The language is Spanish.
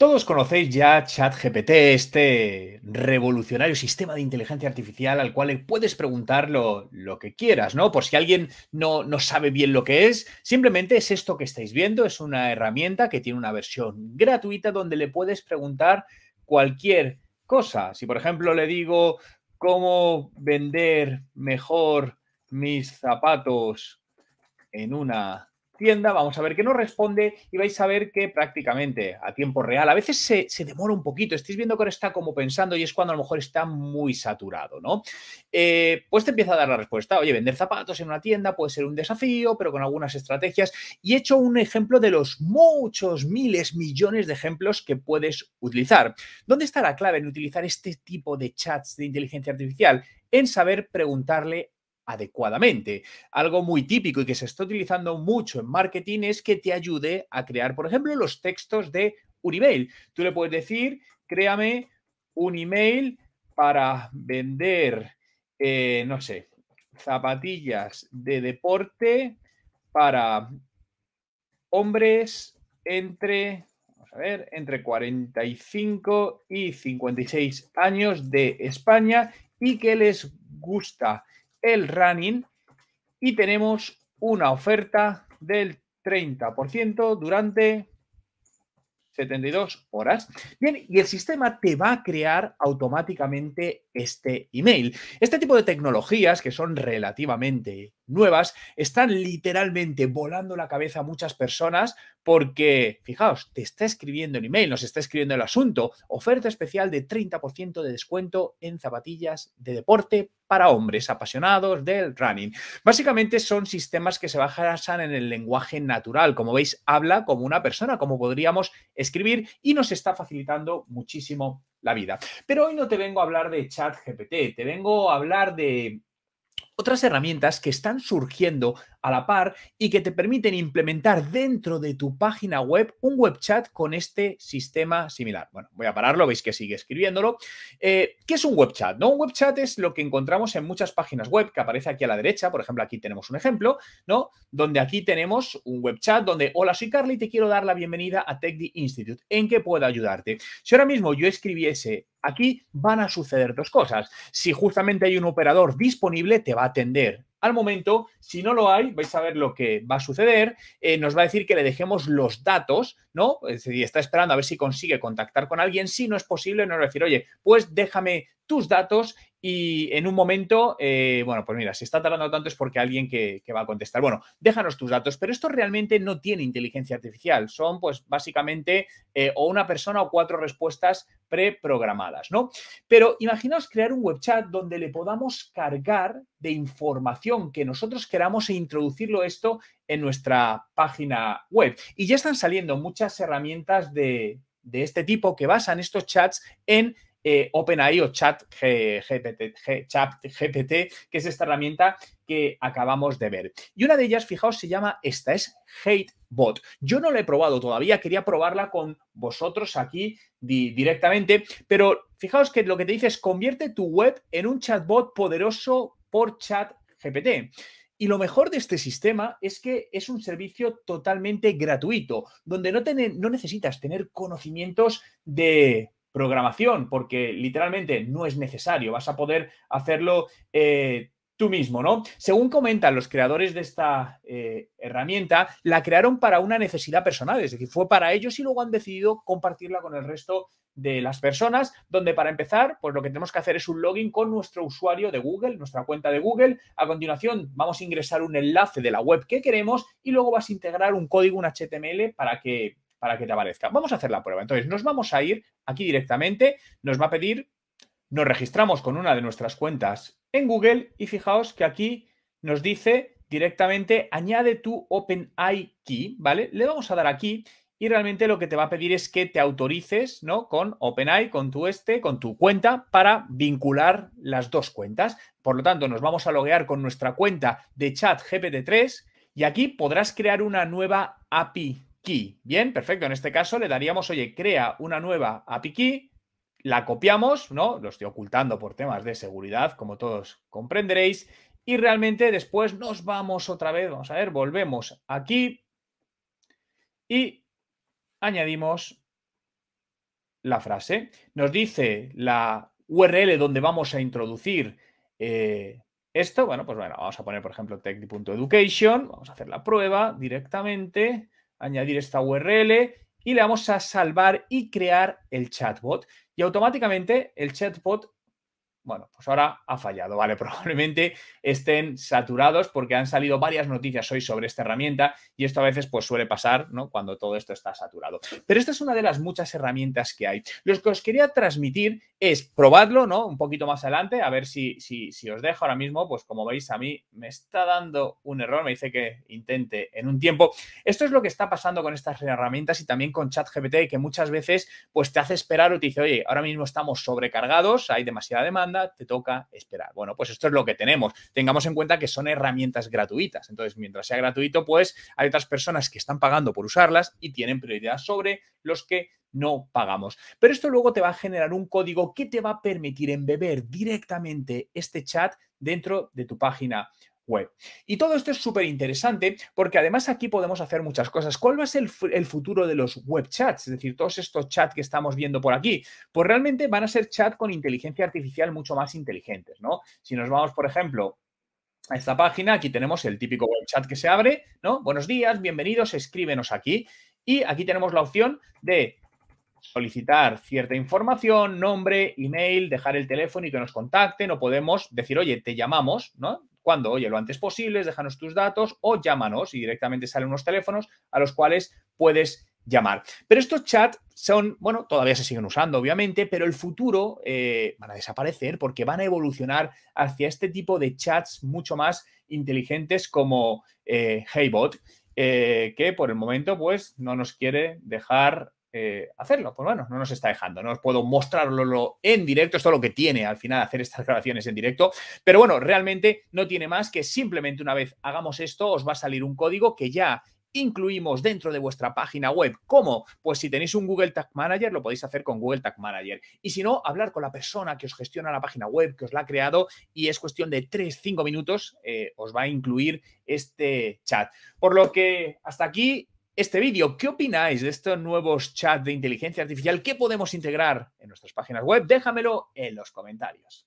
Todos conocéis ya ChatGPT, este revolucionario sistema de inteligencia artificial al cual le puedes preguntar lo, que quieras, ¿no? Por si alguien no, no sabe bien lo que es, simplemente es esto que estáis viendo, es una herramienta que tiene una versión gratuita donde le puedes preguntar cualquier cosa. Si por ejemplo le digo cómo vender mejor mis zapatos en una tienda, vamos a ver qué nos responde y vais a ver que prácticamente a tiempo real, a veces se, demora un poquito, estáis viendo que ahora está como pensando y es cuando a lo mejor está muy saturado, ¿no? Eh, pues te empieza a dar la respuesta, oye, vender zapatos en una tienda puede ser un desafío, pero con algunas estrategias y he hecho un ejemplo de los muchos miles, millones de ejemplos que puedes utilizar. ¿Dónde está la clave en utilizar este tipo de chats de inteligencia artificial? En saber preguntarle adecuadamente. Algo muy típico y que se está utilizando mucho en marketing es que te ayude a crear, por ejemplo, los textos de un email. Tú le puedes decir, créame un email para vender, eh, no sé, zapatillas de deporte para hombres entre, vamos a ver, entre 45 y 56 años de España y que les gusta el running y tenemos una oferta del 30% durante 72 horas. Bien, y el sistema te va a crear automáticamente este email. Este tipo de tecnologías que son relativamente nuevas están literalmente volando la cabeza a muchas personas porque, fijaos, te está escribiendo el email, nos está escribiendo el asunto, oferta especial de 30% de descuento en zapatillas de deporte para hombres apasionados del running. Básicamente son sistemas que se basan en el lenguaje natural. Como veis, habla como una persona, como podríamos escribir y nos está facilitando muchísimo la vida. Pero hoy no te vengo a hablar de ChatGPT, te vengo a hablar de otras herramientas que están surgiendo a la par y que te permiten implementar dentro de tu página web un web chat con este sistema similar. Bueno, voy a pararlo, veis que sigue escribiéndolo. Eh, ¿Qué es un web chat? ¿no? Un web chat es lo que encontramos en muchas páginas web que aparece aquí a la derecha. Por ejemplo, aquí tenemos un ejemplo, ¿no? Donde aquí tenemos un web chat donde, hola, soy Carly, te quiero dar la bienvenida a TechD Institute. ¿En qué puedo ayudarte? Si ahora mismo yo escribiese aquí, van a suceder dos cosas. Si justamente hay un operador disponible, te va a atender. Al momento, si no lo hay, vais a ver lo que va a suceder. Eh, nos va a decir que le dejemos los datos, ¿no? Es está esperando a ver si consigue contactar con alguien. Si no es posible, nos va a decir, oye, pues déjame tus datos y en un momento, eh, bueno, pues mira, si está tardando tanto es porque alguien que, va a contestar. Bueno, déjanos tus datos, pero esto realmente no tiene inteligencia artificial. Son, pues, básicamente eh, o una persona o cuatro respuestas preprogramadas, ¿no? Pero imaginaos crear un web chat donde le podamos cargar de información que nosotros queramos e introducirlo esto en nuestra página web. Y ya están saliendo muchas herramientas de, de este tipo que basan estos chats en eh, OpenAI o Chat GPT, que es esta herramienta que acabamos de ver. Y una de ellas, fijaos, se llama, esta es HateBot. Yo no la he probado todavía, quería probarla con vosotros aquí directamente, pero fijaos que lo que te dice es convierte tu web en un chatbot poderoso por Chat GPT. Y lo mejor de este sistema es que es un servicio totalmente gratuito, donde no necesitas tener conocimientos de programación, porque literalmente no es necesario, vas a poder hacerlo eh, tú mismo, ¿no? Según comentan los creadores de esta eh, herramienta, la crearon para una necesidad personal, es decir, fue para ellos y luego han decidido compartirla con el resto de las personas, donde para empezar, pues lo que tenemos que hacer es un login con nuestro usuario de Google, nuestra cuenta de Google. A continuación, vamos a ingresar un enlace de la web que queremos y luego vas a integrar un código, un HTML, para que para que te aparezca. Vamos a hacer la prueba. Entonces, nos vamos a ir aquí directamente, nos va a pedir, nos registramos con una de nuestras cuentas en Google y fijaos que aquí nos dice directamente añade tu OpenAI Key, ¿vale? Le vamos a dar aquí y realmente lo que te va a pedir es que te autorices, ¿no? Con OpenAI, con tu este, con tu cuenta para vincular las dos cuentas. Por lo tanto, nos vamos a loguear con nuestra cuenta de chat GPT-3 y aquí podrás crear una nueva API Bien, perfecto. En este caso le daríamos, oye, crea una nueva API key, la copiamos, ¿no? Lo estoy ocultando por temas de seguridad, como todos comprenderéis. Y realmente después nos vamos otra vez, vamos a ver, volvemos aquí y añadimos la frase. Nos dice la URL donde vamos a introducir eh, esto. Bueno, pues bueno, vamos a poner, por ejemplo, tech.education. Vamos a hacer la prueba directamente añadir esta URL y le vamos a salvar y crear el chatbot. Y automáticamente el chatbot bueno, pues ahora ha fallado, ¿vale? Probablemente estén saturados porque han salido varias noticias hoy sobre esta herramienta y esto a veces pues suele pasar, ¿no? Cuando todo esto está saturado. Pero esta es una de las muchas herramientas que hay. Lo que os quería transmitir es probadlo, ¿no? Un poquito más adelante, a ver si, si, si os dejo ahora mismo, pues como veis a mí me está dando un error, me dice que intente en un tiempo. Esto es lo que está pasando con estas herramientas y también con ChatGPT que muchas veces pues te hace esperar o te dice, oye, ahora mismo estamos sobrecargados, hay demasiada demanda te toca esperar. Bueno, pues esto es lo que tenemos. Tengamos en cuenta que son herramientas gratuitas. Entonces, mientras sea gratuito, pues hay otras personas que están pagando por usarlas y tienen prioridad sobre los que no pagamos. Pero esto luego te va a generar un código que te va a permitir embeber directamente este chat dentro de tu página web. Y todo esto es súper interesante porque además aquí podemos hacer muchas cosas. ¿Cuál va a ser el, futuro de los web chats? Es decir, todos estos chats que estamos viendo por aquí, pues realmente van a ser chats con inteligencia artificial mucho más inteligentes, ¿no? Si nos vamos, por ejemplo, a esta página, aquí tenemos el típico web chat que se abre, ¿no? Buenos días, bienvenidos, escríbenos aquí. Y aquí tenemos la opción de solicitar cierta información, nombre, email, dejar el teléfono y que nos contacten o podemos decir, oye, te llamamos, ¿no? cuando, oye, lo antes posible, déjanos tus datos o llámanos y directamente salen unos teléfonos a los cuales puedes llamar. Pero estos chats son, bueno, todavía se siguen usando, obviamente, pero el futuro eh, van a desaparecer porque van a evolucionar hacia este tipo de chats mucho más inteligentes como Heybot, eh, eh, que por el momento, pues, no nos quiere dejar eh, hacerlo. Pues bueno, no nos está dejando, no os puedo mostrarlo en directo, esto es lo que tiene al final hacer estas grabaciones en directo, pero bueno, realmente no tiene más que simplemente una vez hagamos esto, os va a salir un código que ya incluimos dentro de vuestra página web. ¿Cómo? Pues si tenéis un Google Tag Manager, lo podéis hacer con Google Tag Manager. Y si no, hablar con la persona que os gestiona la página web, que os la ha creado, y es cuestión de 3-5 minutos, eh, os va a incluir este chat. Por lo que hasta aquí este vídeo. ¿Qué opináis de estos nuevos chats de inteligencia artificial que podemos integrar en nuestras páginas web? Déjamelo en los comentarios.